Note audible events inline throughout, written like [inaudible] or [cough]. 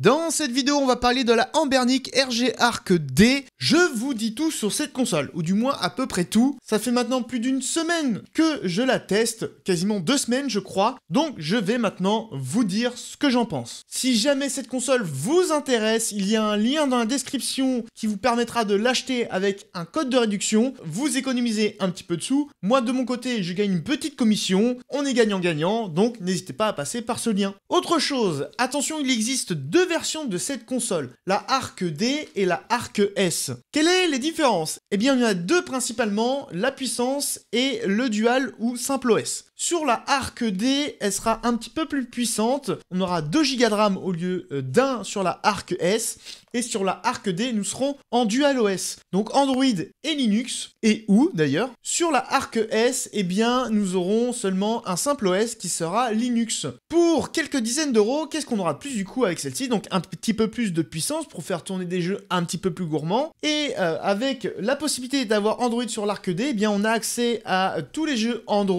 Dans cette vidéo, on va parler de la Ambernic RG Arc D. Je vous dis tout sur cette console, ou du moins à peu près tout. Ça fait maintenant plus d'une semaine que je la teste, quasiment deux semaines je crois. Donc je vais maintenant vous dire ce que j'en pense. Si jamais cette console vous intéresse, il y a un lien dans la description qui vous permettra de l'acheter avec un code de réduction. Vous économisez un petit peu de sous. Moi de mon côté, je gagne une petite commission. On est gagnant-gagnant, donc n'hésitez pas à passer par ce lien. Autre chose, attention, il existe deux deux versions de cette console, la Arc D et la Arc S. Quelles sont les différences Eh bien, il y en a deux principalement, la puissance et le dual ou simple OS. Sur la Arc D, elle sera un petit peu plus puissante. On aura 2 Go de RAM au lieu euh, d'un sur la Arc S. Et sur la Arc D, nous serons en dual OS. Donc Android et Linux, et où d'ailleurs. Sur la Arc S, eh bien, nous aurons seulement un simple OS qui sera Linux. Pour quelques dizaines d'euros, qu'est-ce qu'on aura plus du coup avec celle-ci Donc un petit peu plus de puissance pour faire tourner des jeux un petit peu plus gourmands. Et euh, avec la possibilité d'avoir Android sur l'Arc D, eh bien, on a accès à tous les jeux Android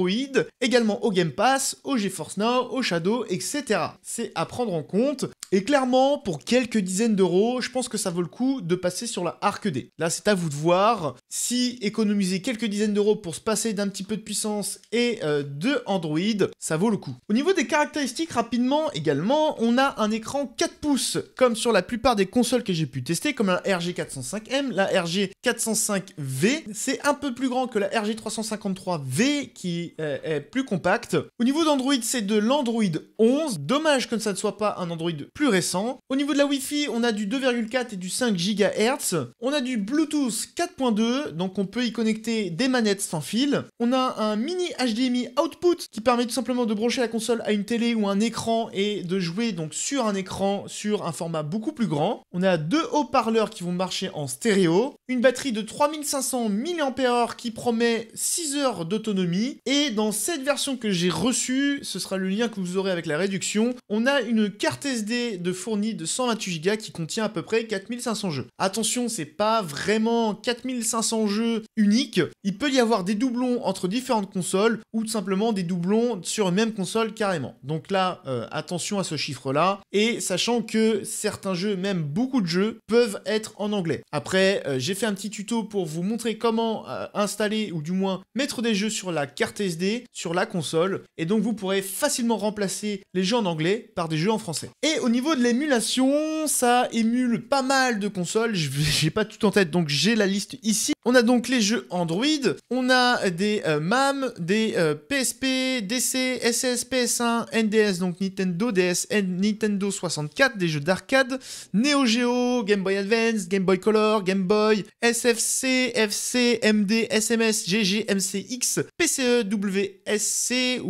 également au Game Pass, au GeForce Now, au Shadow, etc. C'est à prendre en compte. Et clairement, pour quelques dizaines d'euros, je pense que ça vaut le coup de passer sur la Arc D. Là, c'est à vous de voir. Si économiser quelques dizaines d'euros pour se passer d'un petit peu de puissance et euh, de Android, ça vaut le coup. Au niveau des caractéristiques, rapidement également, on a un écran 4 pouces, comme sur la plupart des consoles que j'ai pu tester, comme la RG405M, la RG405V. C'est un peu plus grand que la RG353V, qui euh, est plus compacte. Au niveau d'Android, c'est de l'Android 11. Dommage que ça ne soit pas un Android plus récent. Au niveau de la Wi-Fi, on a du 2,4 et du 5 GHz. On a du Bluetooth 4.2, donc on peut y connecter des manettes sans fil. On a un mini HDMI output qui permet tout simplement de brancher la console à une télé ou un écran et de jouer donc sur un écran sur un format beaucoup plus grand. On a deux haut-parleurs qui vont marcher en stéréo, une batterie de 3500 mAh qui promet 6 heures d'autonomie et dans cette version que j'ai reçue, ce sera le lien que vous aurez avec la réduction, on a une carte SD de fourni de 128 Go qui contient à peu près 4500 jeux. Attention, c'est pas vraiment 4500 jeux uniques. Il peut y avoir des doublons entre différentes consoles ou tout simplement des doublons sur une même console carrément. Donc là, euh, attention à ce chiffre-là. Et sachant que certains jeux, même beaucoup de jeux, peuvent être en anglais. Après, euh, j'ai fait un petit tuto pour vous montrer comment euh, installer ou du moins mettre des jeux sur la carte SD, sur la console. Et donc vous pourrez facilement remplacer les jeux en anglais par des jeux en français. Et au niveau de l'émulation, ça émule pas mal de consoles. J'ai pas tout en tête, donc j'ai la liste ici. On a donc les jeux Android, on a des MAM, euh, des euh, PSP, DC, SS, PS1, NDS, donc Nintendo DS, Nintendo 64, des jeux d'arcade, Neo Geo, Game Boy Advance, Game Boy Color, Game Boy, SFC, FC, MD, SMS, GG, MCX, PCE, WSC,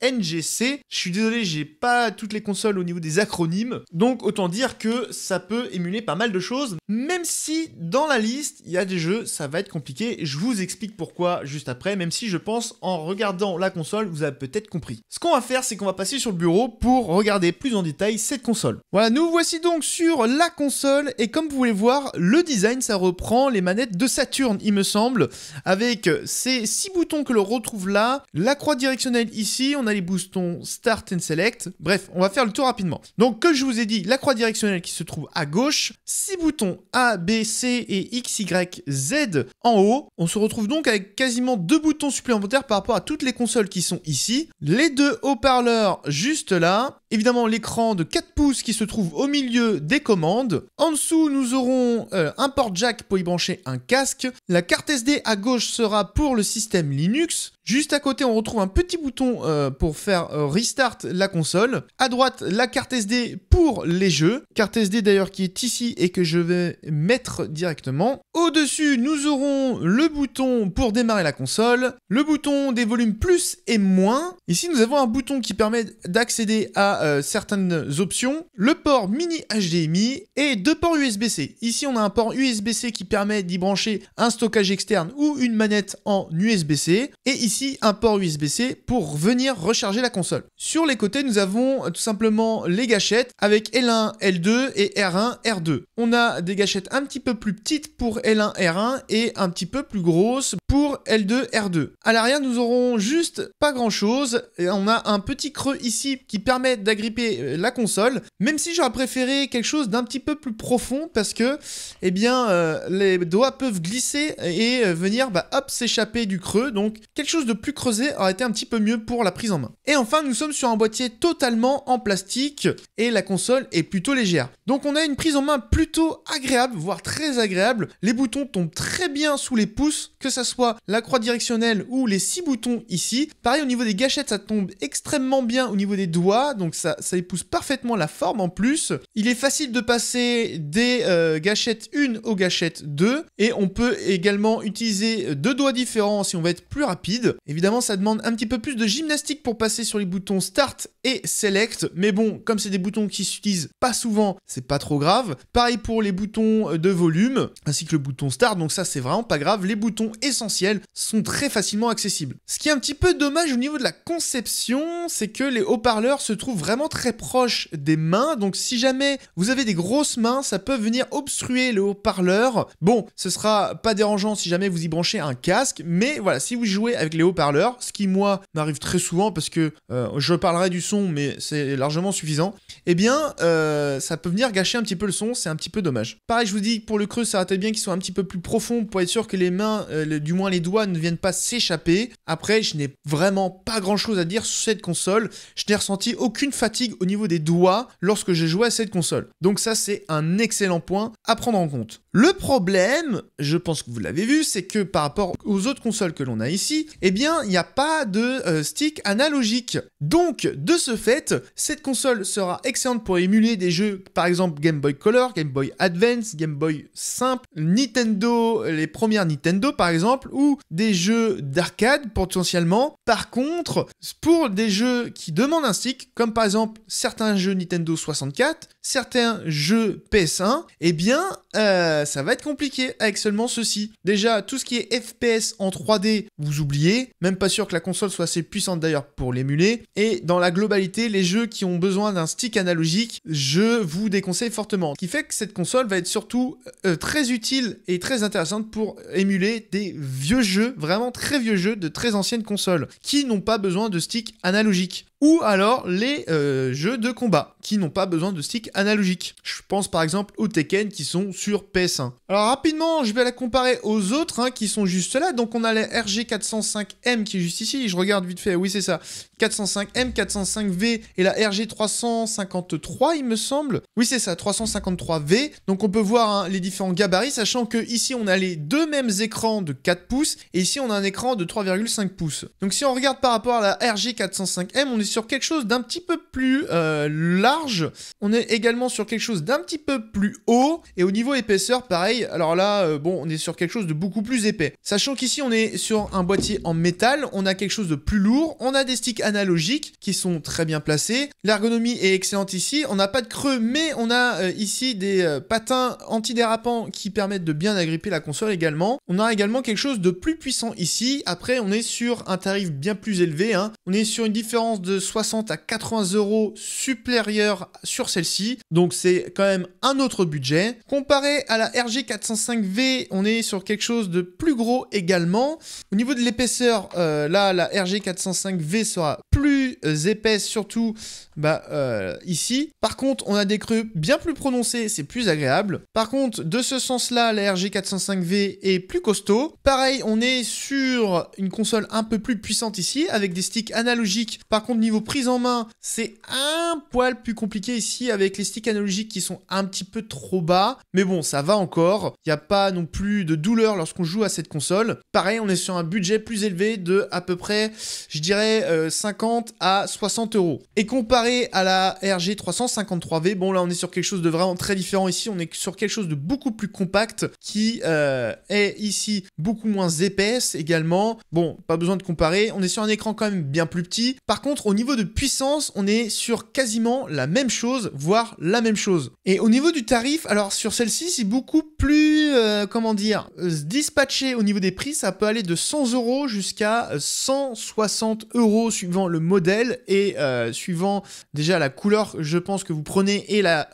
NGC, Je suis désolé, j'ai pas toutes les consoles au niveau des acronymes. Donc autant dire que ça peut émuler pas mal de choses, même si dans la liste, il y a des jeux, ça va être compliqué. Je vous explique pourquoi juste après, même si je pense en regardant la console, vous avez peut-être compris. Ce qu'on va faire, c'est qu'on va passer sur le bureau pour regarder plus en détail cette console. Voilà, nous voici donc sur la console, et comme vous pouvez voir, le design, ça reprend les manettes de Saturn, il me semble, avec ces six boutons que l'on retrouve là, la croix directionnelle ici, on a les boutons Start and Select. Bref, on va faire le tour rapidement. Donc, je vous ai dit, la croix directionnelle qui se trouve à gauche, 6 boutons A, B, C et X, Y, Z en haut. On se retrouve donc avec quasiment deux boutons supplémentaires par rapport à toutes les consoles qui sont ici. Les deux haut-parleurs juste là, Évidemment, l'écran de 4 pouces qui se trouve au milieu des commandes. En dessous, nous aurons euh, un port jack pour y brancher un casque. La carte SD à gauche sera pour le système Linux. Juste à côté, on retrouve un petit bouton euh, pour faire euh, restart la console. À droite, la carte SD pour les jeux. Carte SD d'ailleurs qui est ici et que je vais mettre directement. Au-dessus, nous aurons le bouton pour démarrer la console, le bouton des volumes plus et moins. Ici, nous avons un bouton qui permet d'accéder à euh, certaines options, le port mini HDMI et deux ports USB-C. Ici, on a un port USB-C qui permet d'y brancher un stockage externe ou une manette en USB-C. Et ici, un port USB-C pour venir recharger la console. Sur les côtés, nous avons tout simplement les gâchettes avec L1, L2 et R1, R2. On a des gâchettes un petit peu plus petites pour L1R1 et un petit peu plus grosse pour L2R2. À l'arrière, nous aurons juste pas grand chose. Et on a un petit creux ici qui permet d'agripper euh, la console, même si j'aurais préféré quelque chose d'un petit peu plus profond parce que, eh bien, euh, les doigts peuvent glisser et euh, venir, bah, s'échapper du creux. Donc, quelque chose de plus creusé aurait été un petit peu mieux pour la prise en main. Et enfin, nous sommes sur un boîtier totalement en plastique et la console est plutôt légère. Donc, on a une prise en main plutôt agréable, voire très agréable. Les boutons tombent très bien sous les pouces, que ce soit la croix directionnelle ou les six boutons ici. Pareil au niveau des gâchettes, ça tombe extrêmement bien au niveau des doigts, donc ça, épouse parfaitement la forme en plus. Il est facile de passer des euh, gâchettes 1 aux gâchettes 2, et on peut également utiliser deux doigts différents si on veut être plus rapide. Évidemment, ça demande un petit peu plus de gymnastique pour passer sur les boutons Start et Select. Mais bon, comme c'est des boutons qui s'utilisent pas souvent, c'est pas trop grave. Pareil pour les boutons euh, de volume, ainsi que le bouton Start, donc ça c'est vraiment pas grave. Les boutons essentiels sont très facilement accessibles. Ce qui est un petit peu dommage au niveau de la conception, c'est que les haut-parleurs se trouvent vraiment très proches des mains, donc si jamais vous avez des grosses mains, ça peut venir obstruer le haut-parleur. Bon, ce sera pas dérangeant si jamais vous y branchez un casque, mais voilà, si vous jouez avec les haut-parleurs, ce qui moi m'arrive très souvent parce que euh, je parlerai du son mais c'est largement suffisant, eh bien, euh, ça peut venir gâcher un petit peu le son, c'est un petit peu dommage. Pareil, je vous dis, pour le creux, ça été bien qu'ils soit un petit peu plus profond pour être sûr que les mains, euh, du moins les doigts, ne viennent pas s'échapper. Après, je n'ai vraiment pas grand-chose à dire sur cette console. Je n'ai ressenti aucune fatigue au niveau des doigts lorsque j'ai joué à cette console. Donc ça, c'est un excellent point à prendre en compte. Le problème, je pense que vous l'avez vu, c'est que par rapport aux autres consoles que l'on a ici, eh bien, il n'y a pas de euh, stick analogique. Donc, de ce ce fait, cette console sera excellente pour émuler des jeux, par exemple Game Boy Color, Game Boy Advance, Game Boy simple, Nintendo, les premières Nintendo par exemple, ou des jeux d'arcade potentiellement. Par contre, pour des jeux qui demandent un stick, comme par exemple certains jeux Nintendo 64, certains jeux PS1, eh bien, euh, ça va être compliqué avec seulement ceci. Déjà, tout ce qui est FPS en 3D, vous oubliez. Même pas sûr que la console soit assez puissante d'ailleurs pour l'émuler. Et dans la globalité les jeux qui ont besoin d'un stick analogique, je vous déconseille fortement. Ce qui fait que cette console va être surtout euh, euh, très utile et très intéressante pour émuler des vieux jeux, vraiment très vieux jeux de très anciennes consoles, qui n'ont pas besoin de stick analogique ou alors les euh, jeux de combat qui n'ont pas besoin de stick analogique. Je pense par exemple aux Tekken qui sont sur PS1. Alors rapidement, je vais la comparer aux autres hein, qui sont juste là. Donc on a la RG405M qui est juste ici. Je regarde vite fait, oui c'est ça. 405M, 405V et la RG353 il me semble. Oui c'est ça, 353V. Donc on peut voir hein, les différents gabarits, sachant que ici on a les deux mêmes écrans de 4 pouces et ici on a un écran de 3,5 pouces. Donc si on regarde par rapport à la RG405M, on est sur quelque chose d'un petit peu plus euh, large. On est également sur quelque chose d'un petit peu plus haut. Et au niveau épaisseur, pareil. Alors là, euh, bon, on est sur quelque chose de beaucoup plus épais. Sachant qu'ici, on est sur un boîtier en métal. On a quelque chose de plus lourd. On a des sticks analogiques qui sont très bien placés. L'ergonomie est excellente ici. On n'a pas de creux, mais on a euh, ici des patins antidérapants qui permettent de bien agripper la console également. On a également quelque chose de plus puissant ici. Après, on est sur un tarif bien plus élevé. Hein. On est sur une différence de 60 à 80 euros supérieurs sur celle-ci. Donc c'est quand même un autre budget. Comparé à la RG 405V, on est sur quelque chose de plus gros également. Au niveau de l'épaisseur, euh, là la RG 405V sera plus euh, épaisse surtout bah, euh, ici. Par contre, on a des creux bien plus prononcés, c'est plus agréable. Par contre, de ce sens-là, la RG 405V est plus costaud. Pareil, on est sur une console un peu plus puissante ici, avec des sticks analogiques. Par contre, niveau prise en main, c'est un poil plus compliqué ici avec les sticks analogiques qui sont un petit peu trop bas. Mais bon, ça va encore. Il n'y a pas non plus de douleur lorsqu'on joue à cette console. Pareil, on est sur un budget plus élevé de à peu près, je dirais, 50 euh, à 60 euros. Et comparé à la RG 353V, bon là on est sur quelque chose de vraiment très différent ici. On est sur quelque chose de beaucoup plus compact qui euh, est ici beaucoup moins épaisse également. Bon, pas besoin de comparer. On est sur un écran quand même bien plus petit. Par contre, au niveau de puissance, on est sur quasiment la même chose, voire la même chose. Et au niveau du tarif, alors sur celle-ci, c'est beaucoup plus, euh, comment dire, euh, dispatché au niveau des prix. Ça peut aller de 100 euros jusqu'à 160 euros suivant le modèle et euh, suivant déjà la couleur, je pense, que vous prenez et la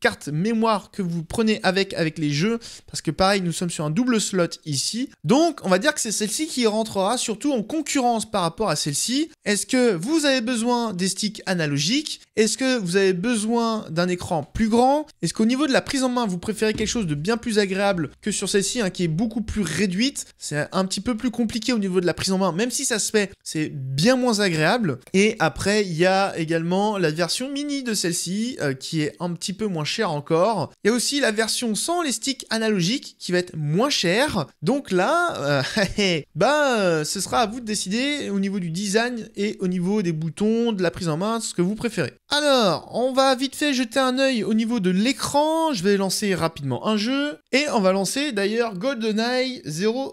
carte mémoire que vous prenez avec, avec les jeux. Parce que pareil, nous sommes sur un double slot ici. Donc, on va dire que c'est celle-ci qui rentrera surtout en concurrence par rapport à celle-ci. Est-ce que vous avez avez besoin des sticks analogiques Est-ce que vous avez besoin d'un écran plus grand Est-ce qu'au niveau de la prise en main, vous préférez quelque chose de bien plus agréable que sur celle-ci, hein, qui est beaucoup plus réduite C'est un petit peu plus compliqué au niveau de la prise en main, même si ça se fait, c'est bien moins agréable. Et après, il y a également la version mini de celle-ci, euh, qui est un petit peu moins chère encore. Il y a aussi la version sans les sticks analogiques, qui va être moins chère. Donc là, [laughs] ben ce sera à vous de décider au niveau du design et au niveau des boutons, de la prise en main, ce que vous préférez. Alors, on va vite fait jeter un œil au niveau de l'écran. Je vais lancer rapidement un jeu. Et on va lancer d'ailleurs GoldenEye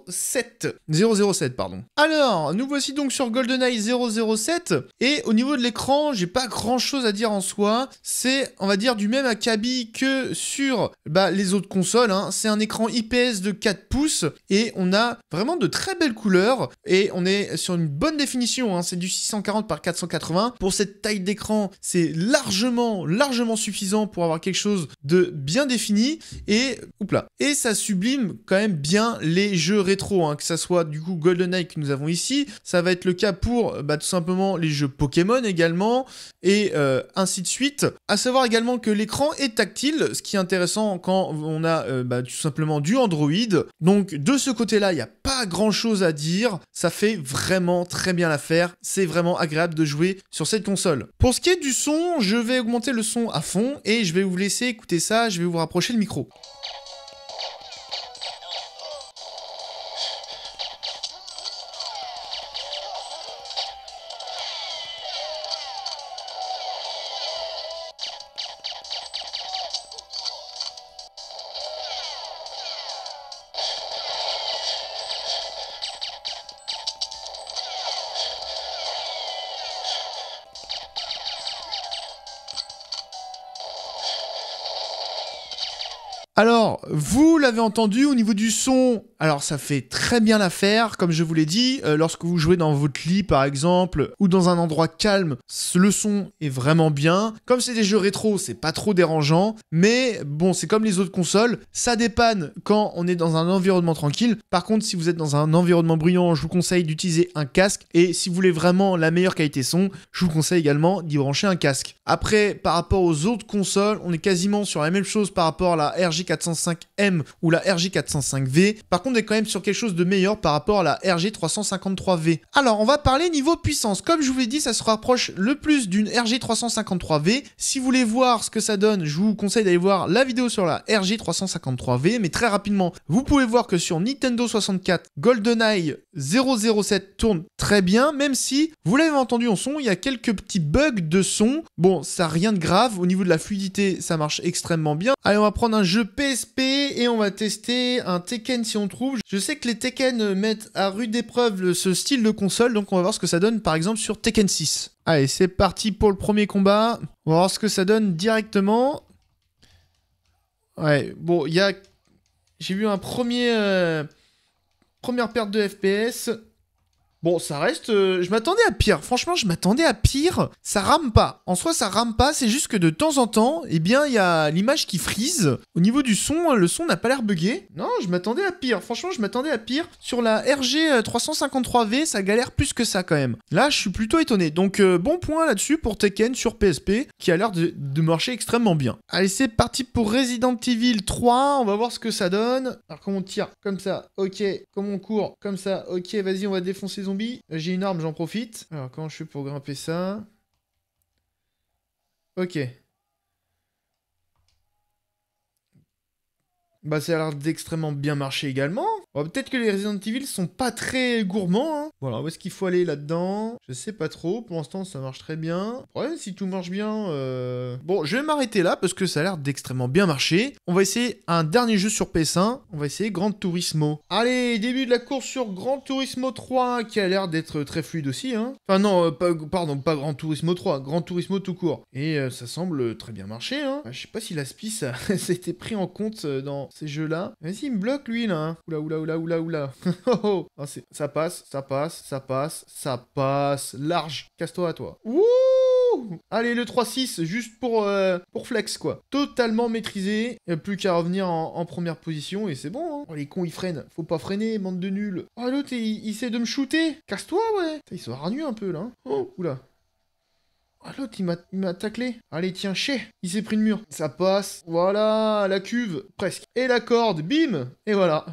07. 007, pardon. Alors, nous voici donc sur GoldenEye 007. Et au niveau de l'écran, j'ai pas grand chose à dire en soi. C'est, on va dire, du même acabit que sur bah, les autres consoles. Hein. C'est un écran IPS de 4 pouces. Et on a vraiment de très belles couleurs. Et on est sur une bonne définition. Hein. C'est du 640 par 4 180. Pour cette taille d'écran, c'est largement, largement suffisant pour avoir quelque chose de bien défini. Et, là et ça sublime quand même bien les jeux rétro, que ça soit du coup GoldenEye que nous avons ici. Ça va être le cas pour bah, tout simplement les jeux Pokémon également, et ainsi de suite. À savoir également que l'écran est tactile, ce qui est intéressant quand on a tout simplement du Android. Donc de ce côté-là, il n'y a pas grand-chose à dire. Ça fait vraiment très bien l'affaire. C'est vraiment agréable de jouer sur cette console. Pour ce qui est du son, je vais augmenter le son à fond et je vais vous laisser écouter ça, je vais vous rapprocher le micro. vous avez entendu, au niveau du son, alors ça fait très bien l'affaire. Comme je vous l'ai dit, euh, lorsque vous jouez dans votre lit par exemple, ou dans un endroit calme, le son est vraiment bien. Comme c'est des jeux rétro, c'est pas trop dérangeant. Mais bon, c'est comme les autres consoles, ça dépanne quand on est dans un environnement tranquille. Par contre, si vous êtes dans un environnement bruyant, je vous conseille d'utiliser un casque. Et si vous voulez vraiment la meilleure qualité son, je vous conseille également d'y brancher un casque. Après, par rapport aux autres consoles, on est quasiment sur la même chose par rapport à la RG405M ou la RG405V. Par contre, on est quand même sur quelque chose de meilleur par rapport à la RG353V. Alors, on va parler niveau puissance. Comme je vous l'ai dit, ça se rapproche le plus d'une RG353V. Si vous voulez voir ce que ça donne, je vous conseille d'aller voir la vidéo sur la RG353V. Mais très rapidement, vous pouvez voir que sur Nintendo 64, GoldenEye 007 tourne très bien, même si, vous l'avez entendu en son, il y a quelques petits bugs de son. Bon, ça n'a rien de grave. Au niveau de la fluidité, ça marche extrêmement bien. Allez, on va prendre un jeu PSP et on va tester un Tekken si on trouve. Je sais que les Tekken mettent à rude épreuve ce style de console, donc on va voir ce que ça donne par exemple sur Tekken 6. Allez, c'est parti pour le premier combat. On va voir ce que ça donne directement. Ouais, bon, il y a... J'ai vu un premier... Euh, première perte de FPS. Bon, ça reste. Euh, je m'attendais à pire. Franchement, je m'attendais à pire. Ça rame pas. En soi, ça rame pas. C'est juste que de temps en temps, eh bien, il y a l'image qui frise. Au niveau du son, le son n'a pas l'air buggé. Non, je m'attendais à pire. Franchement, je m'attendais à pire. Sur la RG 353V, euh, ça galère plus que ça quand même. Là, je suis plutôt étonné. Donc, euh, bon point là-dessus pour Tekken sur PSP, qui a l'air de, marcher extrêmement bien. Allez, c'est parti pour Resident Evil 3. On va voir ce que ça donne. Alors, comment on tire Comme ça. Ok. Comment on court Comme ça. Ok, vas-y, on va défoncer son. Euh, j'ai une arme, j'en profite. Alors, quand je suis pour grimper ça Ok. Bah, ça a l'air d'extrêmement bien marcher également peut-être que les Resident Evil sont pas très gourmands. Hein. Voilà, où est-ce qu'il faut aller là-dedans Je sais pas trop. Pour l'instant, ça marche très bien. Ouais, si tout marche bien... Euh, bon, je vais m'arrêter là parce que ça a l'air d'extrêmement bien marcher. On va essayer un dernier jeu sur PS1. On va essayer Grand Turismo. Allez, début de la course sur Grand Turismo 3 qui a l'air d'être très fluide aussi. Hein. Enfin non, euh, pardon, pas Grand Turismo 3. Grand Turismo tout court. Et euh, ça semble très bien marcher. Hein. je sais pas si l'aspi, a [laughs] été pris en compte dans ces jeux-là. Vas-y, il me bloque lui là. Hein. Oula, oula, oula oula, oula, oula. [laughs] oh, oh ça passe, ça passe, ça passe, ça passe. Large. Casse-toi à toi. Ouh Allez, le 3-6, juste pour, euh, pour flex, quoi. Totalement maîtrisé. Il n'y a plus qu'à revenir en, première position et c'est bon. Hein. les cons, ils freinent. Faut pas freiner, bande de nuls. Oh, l'autre, il, essaie de me shooter. Casse-toi, ouais. il se un peu, là. Hein. Oh, oula. Ah, l'autre, il m'a taclé. Allez, tiens, ché. Il s'est pris le mur. Ça passe. Voilà, la cuve, presque. Et la corde, bim Et voilà.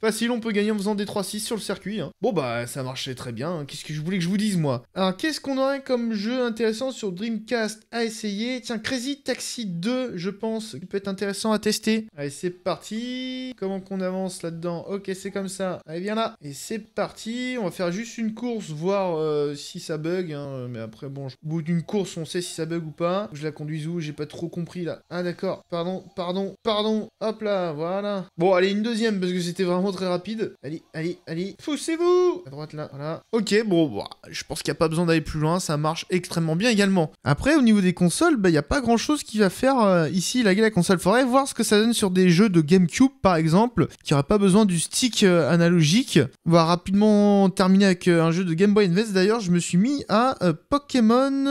Facile, [laughs] on peut gagner en faisant des 3-6 sur le circuit. Hein. Bon, bah, ça marchait très bien. Hein. Qu'est-ce que je voulais que je vous dise, moi Alors, qu'est-ce qu'on aurait comme jeu intéressant sur Dreamcast à essayer Tiens, Crazy Taxi 2, je pense, qui peut être intéressant à tester. Allez, c'est parti. Comment qu'on avance là-dedans Ok, c'est comme ça. Allez, viens là. Et c'est parti. On va faire juste une course, voir euh, si ça bug. Hein. Mais après, bon, je d'une course, on sait si ça bug ou pas. Je la conduis où J'ai pas trop compris là. Ah d'accord, pardon, pardon, pardon. Hop là, voilà. Bon, allez, une deuxième parce que c'était vraiment très rapide. Allez, allez, allez. foussez vous À droite là, voilà. Ok, bon, bah, je pense qu'il n'y a pas besoin d'aller plus loin. Ça marche extrêmement bien également. Après, au niveau des consoles, bah, il bah, n'y a pas grand chose qui va faire euh, ici, ici laguer la console. Faudrait voir ce que ça donne sur des jeux de GameCube par exemple, qui n'auraient pas besoin du stick euh, analogique. On va rapidement terminer avec euh, un jeu de Game Boy Invest d'ailleurs. Je me suis mis à Pokémon.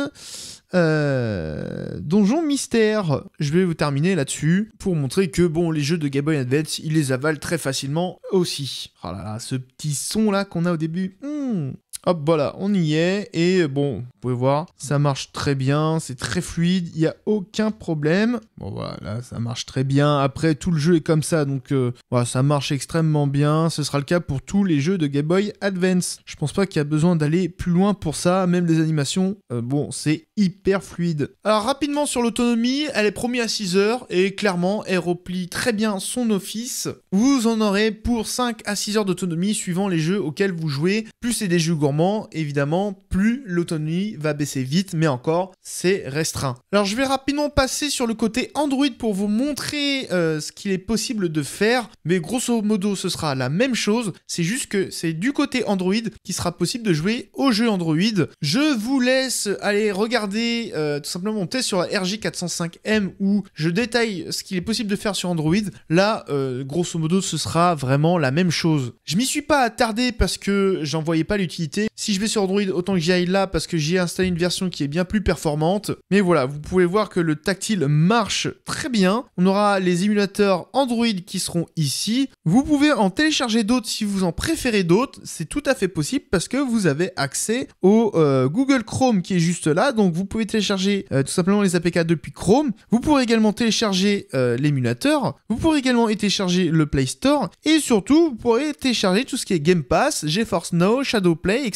Euh, Donjon Mystère. Je vais vous terminer là-dessus pour montrer que bon, les jeux de Game Boy Advance, ils les avalent très facilement aussi. Oh là là, ce petit son là qu'on a au début. Hmm. Hop, voilà, on y est. Et bon, vous pouvez voir, ça marche très bien, c'est très fluide, il n'y a aucun problème. Bon, voilà, ça marche très bien. Après, tout le jeu est comme ça, donc euh, voilà, ça marche extrêmement bien. Ce sera le cas pour tous les jeux de Game Boy Advance. Je pense pas qu'il y a besoin d'aller plus loin pour ça, même les animations, euh, bon, c'est hyper fluide. Alors, rapidement sur l'autonomie, elle est promise à 6 heures, et clairement, elle replie très bien son office. Vous en aurez pour 5 à 6 heures d'autonomie suivant les jeux auxquels vous jouez, plus c'est des jeux gourmands évidemment, plus l'autonomie va baisser vite, mais encore, c'est restreint. Alors je vais rapidement passer sur le côté Android pour vous montrer euh, ce qu'il est possible de faire, mais grosso modo ce sera la même chose, c'est juste que c'est du côté Android qui sera possible de jouer au jeu Android. Je vous laisse aller regarder euh, tout simplement mon test sur la RJ405M où je détaille ce qu'il est possible de faire sur Android. Là, euh, grosso modo, ce sera vraiment la même chose. Je m'y suis pas attardé parce que j'en voyais pas l'utilité si je vais sur Android, autant que j'y aille là parce que j'ai installé une version qui est bien plus performante. Mais voilà, vous pouvez voir que le tactile marche très bien. On aura les émulateurs Android qui seront ici. Vous pouvez en télécharger d'autres si vous en préférez d'autres. C'est tout à fait possible parce que vous avez accès au euh, Google Chrome qui est juste là. Donc vous pouvez télécharger euh, tout simplement les APK depuis Chrome. Vous pourrez également télécharger euh, l'émulateur. Vous pourrez également télécharger le Play Store. Et surtout, vous pourrez télécharger tout ce qui est Game Pass, GeForce Now, Shadow Play, etc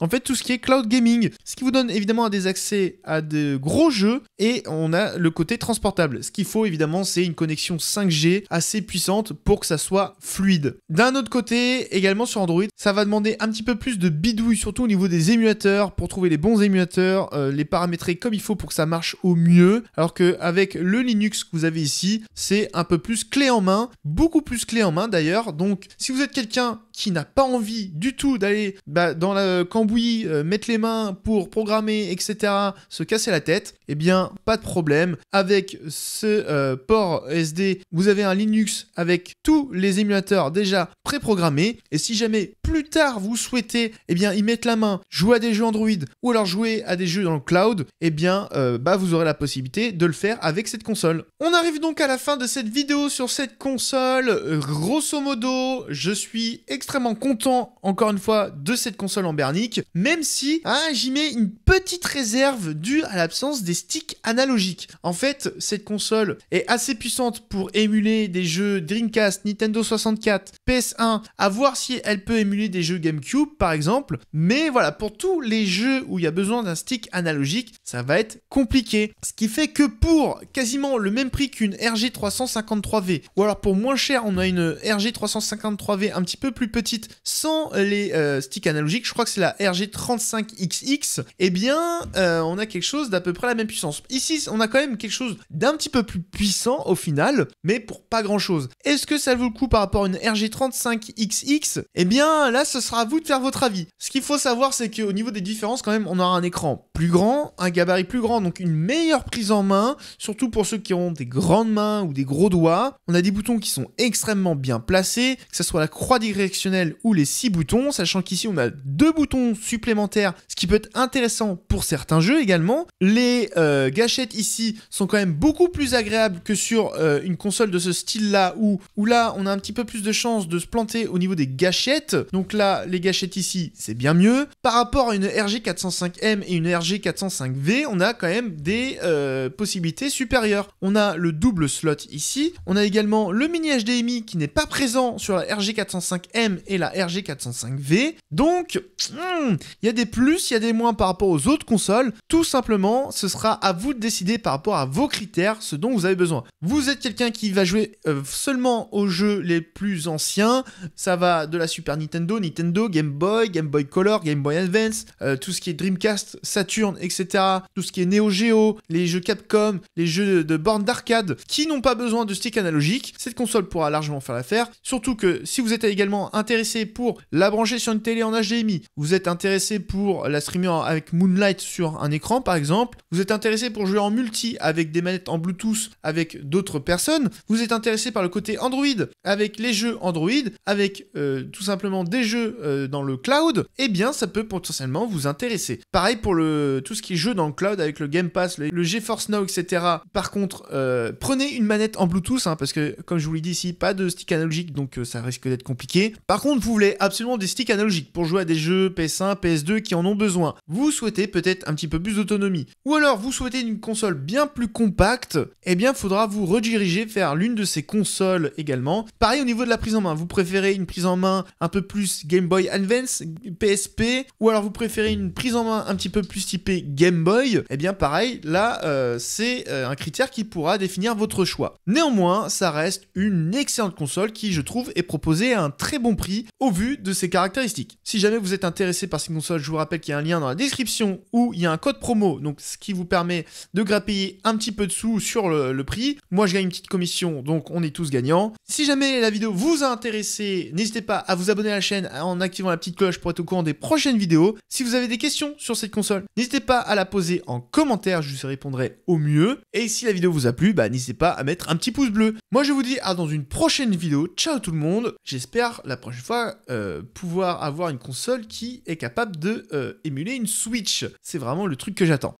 en fait, tout ce qui est cloud gaming, ce qui vous donne évidemment des accès à de gros jeux et on a le côté transportable. Ce qu'il faut évidemment, c'est une connexion 5G assez puissante pour que ça soit fluide. D'un autre côté, également sur Android, ça va demander un petit peu plus de bidouille, surtout au niveau des émulateurs, pour trouver les bons émulateurs, euh, les paramétrer comme il faut pour que ça marche au mieux. Alors qu'avec le Linux que vous avez ici, c'est un peu plus clé en main, beaucoup plus clé en main d'ailleurs. Donc, si vous êtes quelqu'un qui n'a pas envie du tout d'aller bah, dans la cambouis, euh, mettre les mains pour programmer, etc., se casser la tête, eh bien, pas de problème. Avec ce euh, port SD, vous avez un Linux avec tous les émulateurs déjà préprogrammés. Et si jamais plus tard vous souhaitez, eh bien, y mettre la main, jouer à des jeux Android ou alors jouer à des jeux dans le cloud, eh bien, euh, bah, vous aurez la possibilité de le faire avec cette console. On arrive donc à la fin de cette vidéo sur cette console. Grosso modo, je suis extrêmement content, encore une fois, de cette console en bernique, même si j'y mets une petite réserve due à l'absence des sticks analogiques. En fait, cette console est assez puissante pour émuler des jeux Dreamcast, Nintendo 64, PS1, à voir si elle peut émuler des jeux GameCube, par exemple. Mais voilà, pour tous les jeux où il y a besoin d'un stick analogique, ça va être compliqué. Ce qui fait que pour quasiment le même prix qu'une RG 353V, ou alors pour moins cher, on a une RG 353V un petit peu plus petite sans les euh, sticks analogiques, je crois que c'est la RG35XX, eh bien, euh, on a quelque chose d'à peu près la même puissance. Ici, on a quand même quelque chose d'un petit peu plus puissant au final, mais pour pas grand-chose. Est-ce que ça vaut le coup par rapport à une RG35XX Eh bien, là, ce sera à vous de faire votre avis. Ce qu'il faut savoir, c'est qu'au niveau des différences, quand même, on aura un écran plus grand, un gabarit plus grand, donc une meilleure prise en main, surtout pour ceux qui ont des grandes mains ou des gros doigts. On a des boutons qui sont extrêmement bien placés, que ce soit la croix direction ou les 6 boutons, sachant qu'ici on a deux boutons supplémentaires, ce qui peut être intéressant pour certains jeux également. Les euh, gâchettes ici sont quand même beaucoup plus agréables que sur euh, une console de ce style-là, où, où là on a un petit peu plus de chances de se planter au niveau des gâchettes. Donc là, les gâchettes ici, c'est bien mieux. Par rapport à une RG 405M et une RG 405V, on a quand même des euh, possibilités supérieures. On a le double slot ici, on a également le mini HDMI qui n'est pas présent sur la RG 405M et la RG405V. Donc, hmm, il y a des plus, il y a des moins par rapport aux autres consoles. Tout simplement, ce sera à vous de décider par rapport à vos critères, ce dont vous avez besoin. Vous êtes quelqu'un qui va jouer euh, seulement aux jeux les plus anciens. Ça va de la Super Nintendo, Nintendo, Game Boy, Game Boy Color, Game Boy Advance, euh, tout ce qui est Dreamcast, Saturn, etc. Tout ce qui est Neo Geo, les jeux Capcom, les jeux de bornes d'arcade qui n'ont pas besoin de stick analogique. Cette console pourra largement faire l'affaire. Surtout que si vous êtes également un intéressé pour la brancher sur une télé en HDMI, vous êtes intéressé pour la streamer avec Moonlight sur un écran par exemple, vous êtes intéressé pour jouer en multi avec des manettes en Bluetooth avec d'autres personnes, vous êtes intéressé par le côté Android avec les jeux Android, avec euh, tout simplement des jeux euh, dans le cloud, eh bien ça peut potentiellement vous intéresser. Pareil pour le, tout ce qui est jeu dans le cloud avec le Game Pass, le, GeForce Now, etc. Par contre, euh, prenez une manette en Bluetooth hein, parce que comme je vous l'ai dit ici, pas de stick analogique donc ça risque d'être compliqué. Par contre, vous voulez absolument des sticks analogiques pour jouer à des jeux PS1, PS2 qui en ont besoin. Vous souhaitez peut-être un petit peu plus d'autonomie. Ou alors, vous souhaitez une console bien plus compacte, eh bien, faudra vous rediriger vers l'une de ces consoles également. Pareil au niveau de la prise en main. Vous préférez une prise en main un peu plus Game Boy Advance, PSP, ou alors vous préférez une prise en main un petit peu plus typée Game Boy. Eh bien, pareil, là, euh, c'est euh, un critère qui pourra définir votre choix. Néanmoins, ça reste une excellente console qui, je trouve, est proposée à un très bon prix au vu de ses caractéristiques. Si jamais vous êtes intéressé par cette console, je vous rappelle qu'il y a un lien dans la description où il y a un code promo, donc ce qui vous permet de grappiller un petit peu de sous sur le, prix. Moi, je gagne une petite commission, donc on est tous gagnants. Si jamais la vidéo vous a intéressé, n'hésitez pas à vous abonner à la chaîne en activant la petite cloche pour être au courant des prochaines vidéos. Si vous avez des questions sur cette console, n'hésitez pas à la poser en commentaire, je vous répondrai au mieux. Et si la vidéo vous a plu, bah, n'hésitez pas à mettre un petit pouce bleu. Moi, je vous dis à dans une prochaine vidéo. Ciao tout le monde. J'espère la je vois euh, pouvoir avoir une console qui est capable de euh, émuler une Switch. C'est vraiment le truc que j'attends.